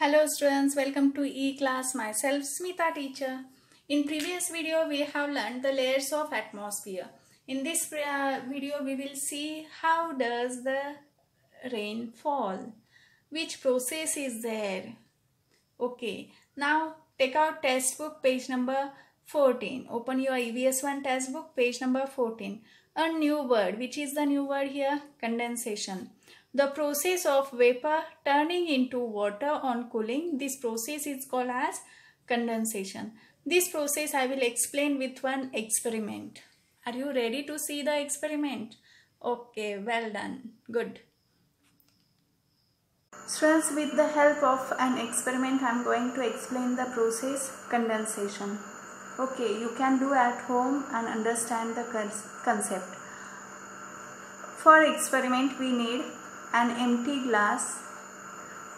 Hello students, welcome to E-Class myself Smita teacher. In previous video we have learned the layers of atmosphere. In this uh, video we will see how does the rain fall, which process is there. Okay, now take out textbook page number 14. Open your EVS1 textbook page number 14. A new word, which is the new word here? Condensation. The process of vapor turning into water on cooling, this process is called as condensation. This process I will explain with one experiment. Are you ready to see the experiment? Okay, well done. Good. Students, with the help of an experiment, I am going to explain the process condensation. Okay, you can do at home and understand the concept. For experiment, we need an empty glass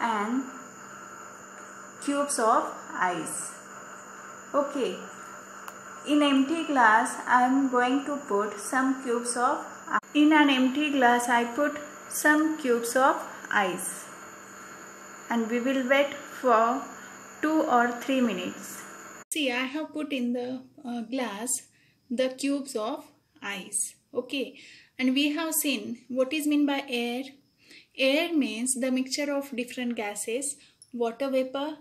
and cubes of ice. Okay, in empty glass I am going to put some cubes of In an empty glass I put some cubes of ice and we will wait for 2 or 3 minutes. See I have put in the uh, glass the cubes of ice. Okay and we have seen what is meant by air, Air means the mixture of different gases, water vapor,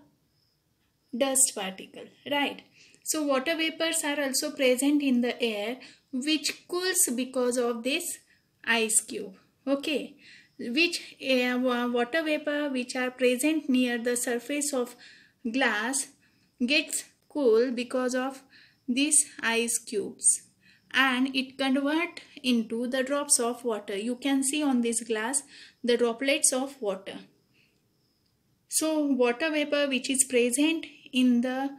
dust particle, right? So water vapors are also present in the air which cools because of this ice cube, okay? Which eh, air, water vapor which are present near the surface of glass gets cool because of these ice cubes and it convert into the drops of water. You can see on this glass the droplets of water. So water vapor which is present in the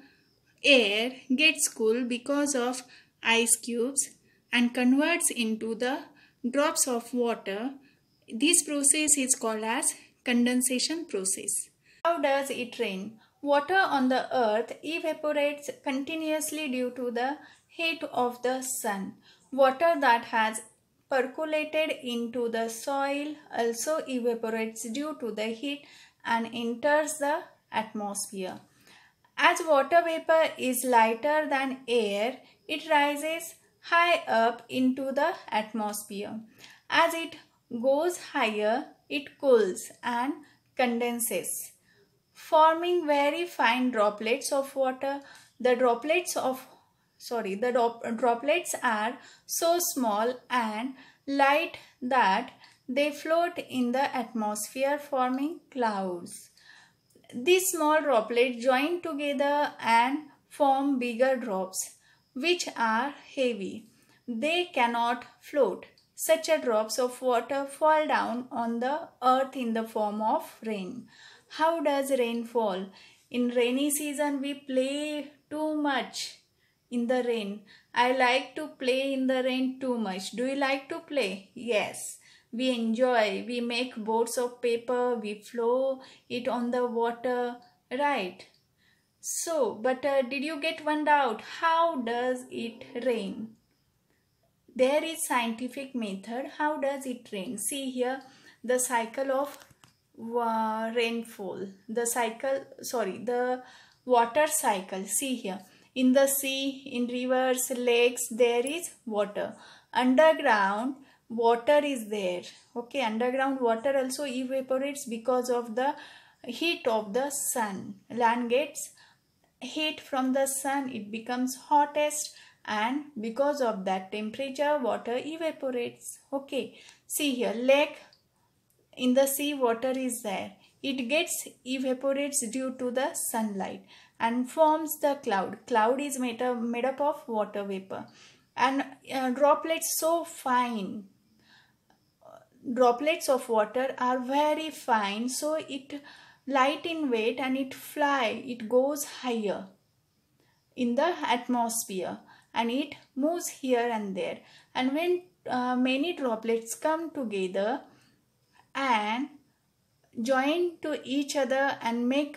air gets cool because of ice cubes and converts into the drops of water. This process is called as condensation process. How does it rain? Water on the earth evaporates continuously due to the heat of the sun. Water that has percolated into the soil also evaporates due to the heat and enters the atmosphere. As water vapor is lighter than air, it rises high up into the atmosphere. As it goes higher, it cools and condenses, forming very fine droplets of water. The droplets of sorry the droplets are so small and light that they float in the atmosphere forming clouds. These small droplets join together and form bigger drops which are heavy. They cannot float. Such a drops of water fall down on the earth in the form of rain. How does rain fall? In rainy season we play too much in the rain. I like to play in the rain too much. Do you like to play? Yes. We enjoy. We make boats of paper. We flow it on the water. Right. So, but uh, did you get one doubt? How does it rain? There is scientific method. How does it rain? See here the cycle of uh, rainfall. The cycle, sorry, the water cycle. See here in the sea, in rivers, lakes, there is water. Underground, water is there. Okay, underground water also evaporates because of the heat of the sun. Land gets heat from the sun, it becomes hottest and because of that temperature water evaporates okay see here lake in the sea water is there it gets evaporates due to the sunlight and forms the cloud. Cloud is made up, made up of water vapor and uh, droplets so fine. Droplets of water are very fine so it light in weight and it fly, it goes higher in the atmosphere and it moves here and there and when uh, many droplets come together and join to each other and make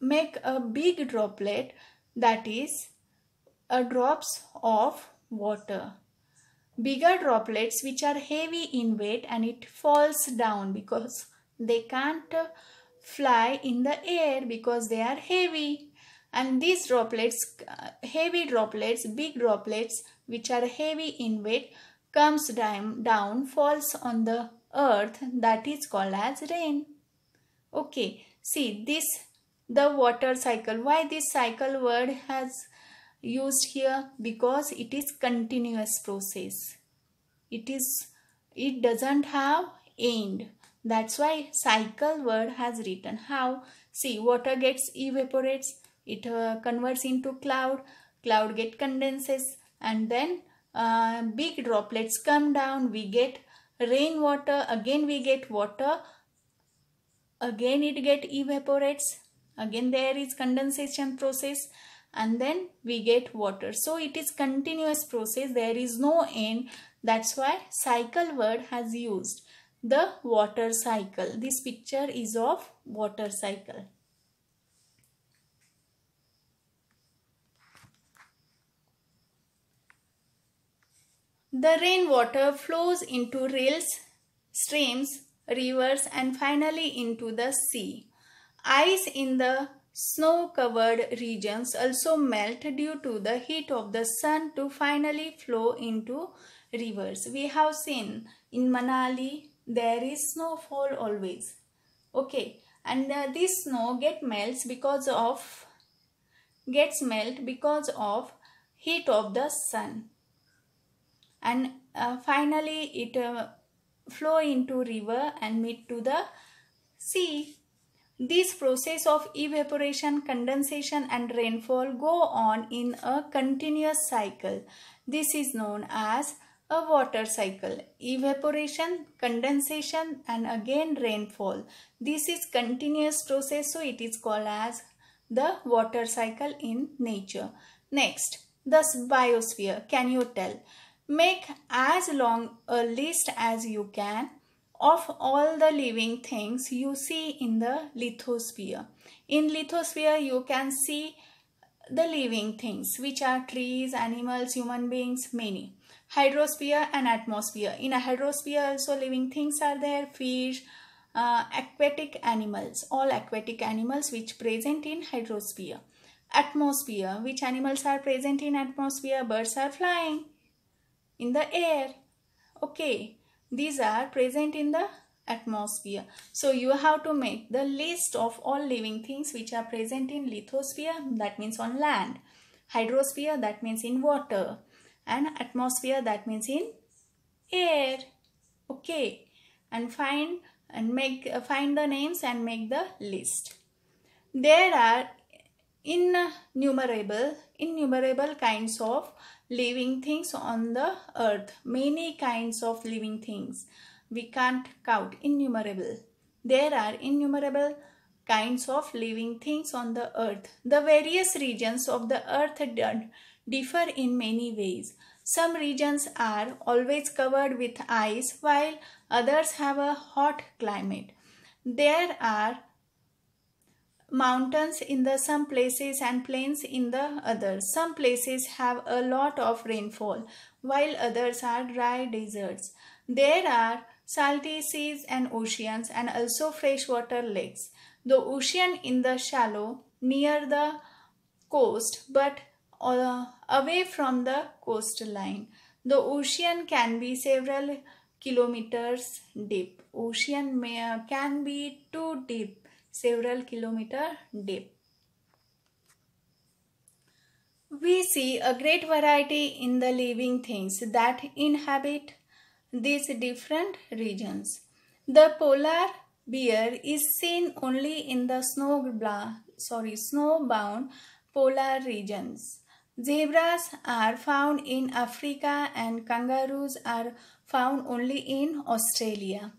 make a big droplet that is a drops of water bigger droplets which are heavy in weight and it falls down because they can't fly in the air because they are heavy and these droplets heavy droplets big droplets which are heavy in weight comes down, down falls on the earth that is called as rain okay see this the water cycle why this cycle word has used here because it is continuous process it is it doesn't have end that's why cycle word has written how see water gets evaporates it uh, converts into cloud cloud get condenses and then uh, big droplets come down we get rainwater again we get water again it get evaporates again there is condensation process and then we get water so it is continuous process there is no end that's why cycle word has used the water cycle this picture is of water cycle the rainwater flows into rills streams rivers and finally into the sea Ice in the snow-covered regions also melt due to the heat of the sun to finally flow into rivers. We have seen in Manali there is snowfall always. Okay and uh, this snow get melts because of gets melt because of heat of the sun and uh, finally it uh, flow into river and meet to the sea this process of evaporation, condensation and rainfall go on in a continuous cycle. This is known as a water cycle. Evaporation, condensation and again rainfall. This is continuous process so it is called as the water cycle in nature. Next, the biosphere. Can you tell? Make as long a uh, list as you can of all the living things you see in the lithosphere. In lithosphere, you can see the living things, which are trees, animals, human beings, many. Hydrosphere and atmosphere. In a hydrosphere also living things are there, fish, uh, aquatic animals, all aquatic animals which present in hydrosphere. Atmosphere, which animals are present in atmosphere, birds are flying in the air. Okay, these are present in the atmosphere. So you have to make the list of all living things which are present in lithosphere that means on land, hydrosphere that means in water and atmosphere that means in air. Okay and find and make uh, find the names and make the list. There are innumerable innumerable kinds of living things on the earth. Many kinds of living things. We can't count. Innumerable. There are innumerable kinds of living things on the earth. The various regions of the earth differ in many ways. Some regions are always covered with ice while others have a hot climate. There are mountains in the some places and plains in the others. Some places have a lot of rainfall, while others are dry deserts. There are salty seas and oceans and also freshwater lakes. The ocean in the shallow near the coast but uh, away from the coastline. The ocean can be several kilometers deep. Ocean may, uh, can be too deep several kilometer deep. We see a great variety in the living things that inhabit these different regions. The polar bear is seen only in the snow sorry snowbound polar regions. Zebras are found in Africa and kangaroos are found only in Australia.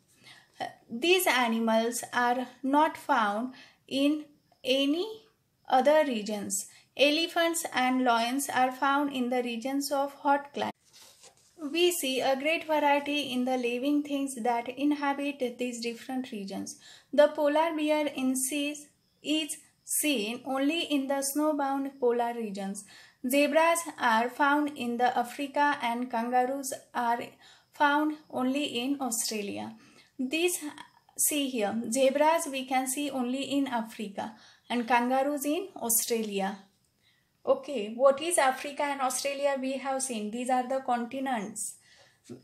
These animals are not found in any other regions. Elephants and lions are found in the regions of hot climate. We see a great variety in the living things that inhabit these different regions. The polar bear in seas is seen only in the snowbound polar regions. Zebras are found in the Africa and kangaroos are found only in Australia. These, see here, zebras we can see only in Africa and kangaroos in Australia. Okay, what is Africa and Australia we have seen? These are the continents.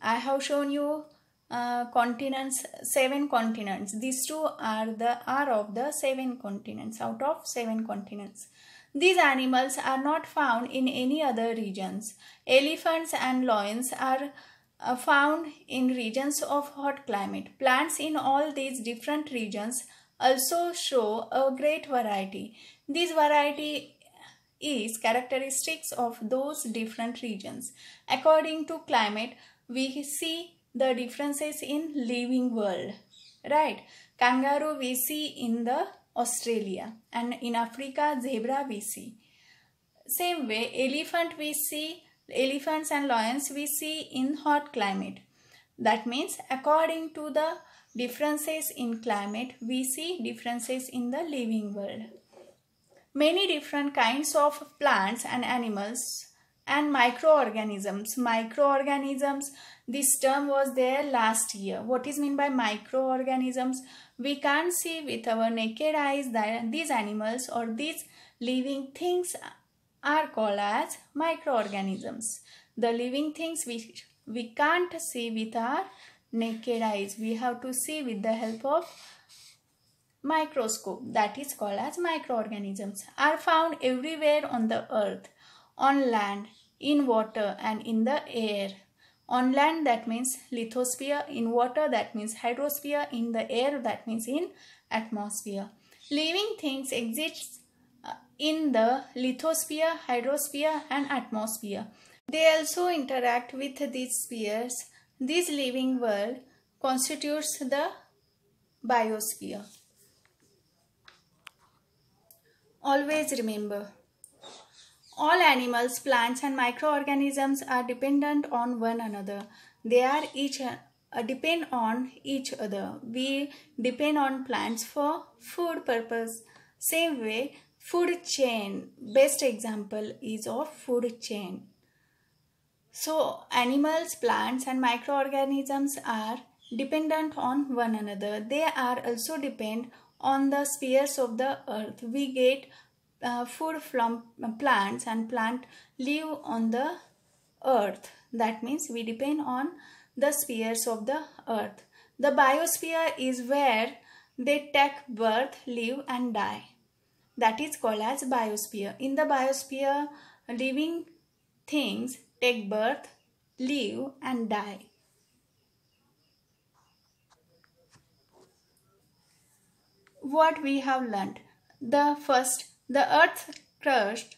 I have shown you uh, continents, seven continents. These two are the are of the seven continents, out of seven continents. These animals are not found in any other regions. Elephants and lions are uh, found in regions of hot climate. Plants in all these different regions also show a great variety. This variety is characteristics of those different regions. According to climate, we see the differences in living world. Right? Kangaroo we see in the Australia and in Africa zebra we see. Same way elephant we see elephants and lions we see in hot climate. That means according to the differences in climate, we see differences in the living world. Many different kinds of plants and animals and microorganisms. Microorganisms, this term was there last year. What is mean by microorganisms? We can't see with our naked eyes that these animals or these living things are called as microorganisms. The living things which we can't see with our naked eyes. We have to see with the help of microscope that is called as microorganisms are found everywhere on the earth on land in water and in the air on land that means lithosphere in water that means hydrosphere in the air that means in atmosphere living things exist in the lithosphere, hydrosphere and atmosphere. They also interact with these spheres. This living world constitutes the biosphere. Always remember, all animals, plants and microorganisms are dependent on one another. They are each uh, depend on each other. We depend on plants for food purpose. Same way, Food chain. Best example is of food chain. So animals, plants and microorganisms are dependent on one another. They are also depend on the spheres of the earth. We get uh, food from plants and plant live on the earth. That means we depend on the spheres of the earth. The biosphere is where they take birth, live and die that is called as biosphere. In the biosphere, living things take birth, live and die. What we have learned. The first, the earth crust,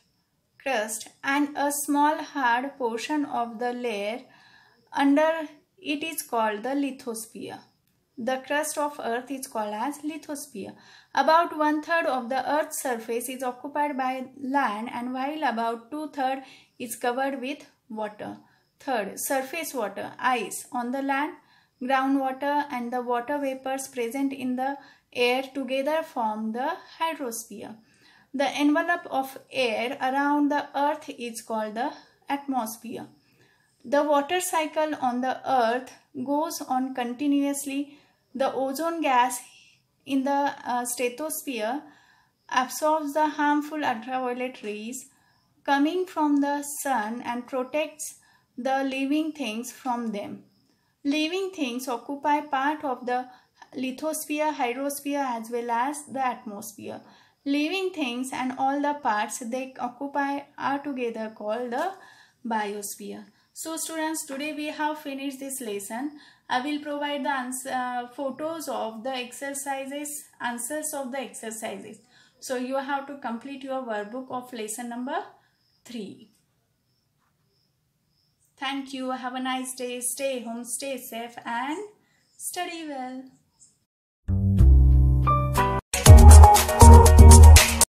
crust and a small hard portion of the layer under it is called the lithosphere. The crust of Earth is called as lithosphere. About one-third of the Earth's surface is occupied by land and while about two third is covered with water. Third, surface water, ice on the land, groundwater and the water vapors present in the air together form the hydrosphere. The envelope of air around the earth is called the atmosphere. The water cycle on the earth goes on continuously the ozone gas in the uh, stratosphere absorbs the harmful ultraviolet rays coming from the sun and protects the living things from them. Living things occupy part of the lithosphere, hydrosphere as well as the atmosphere. Living things and all the parts they occupy are together called the biosphere. So students today we have finished this lesson. I will provide the answer, uh, photos of the exercises, answers of the exercises. So you have to complete your workbook of lesson number 3. Thank you. Have a nice day. Stay home, stay safe and study well.